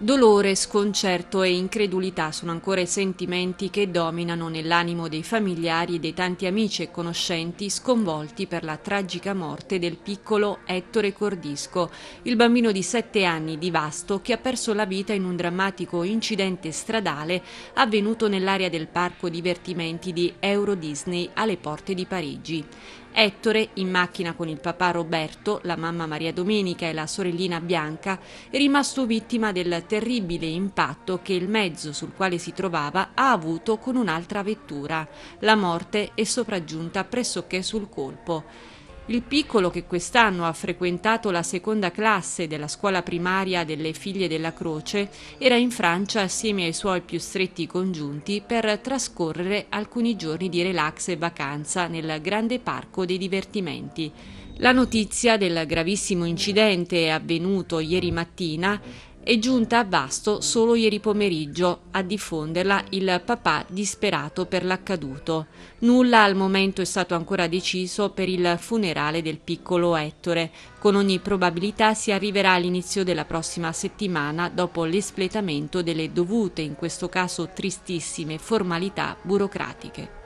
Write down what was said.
Dolore, sconcerto e incredulità sono ancora i sentimenti che dominano nell'animo dei familiari e dei tanti amici e conoscenti sconvolti per la tragica morte del piccolo Ettore Cordisco, il bambino di 7 anni di Vasto che ha perso la vita in un drammatico incidente stradale avvenuto nell'area del parco divertimenti di Euro Disney alle porte di Parigi. Ettore, in macchina con il papà Roberto, la mamma Maria Domenica e la sorellina Bianca, è rimasto vittima del terribile impatto che il mezzo sul quale si trovava ha avuto con un'altra vettura. La morte è sopraggiunta pressoché sul colpo. Il piccolo che quest'anno ha frequentato la seconda classe della scuola primaria delle figlie della Croce era in Francia assieme ai suoi più stretti congiunti per trascorrere alcuni giorni di relax e vacanza nel grande parco dei divertimenti. La notizia del gravissimo incidente avvenuto ieri mattina è giunta a Vasto solo ieri pomeriggio a diffonderla il papà disperato per l'accaduto. Nulla al momento è stato ancora deciso per il funerale del piccolo Ettore. Con ogni probabilità si arriverà all'inizio della prossima settimana dopo l'espletamento delle dovute, in questo caso tristissime, formalità burocratiche.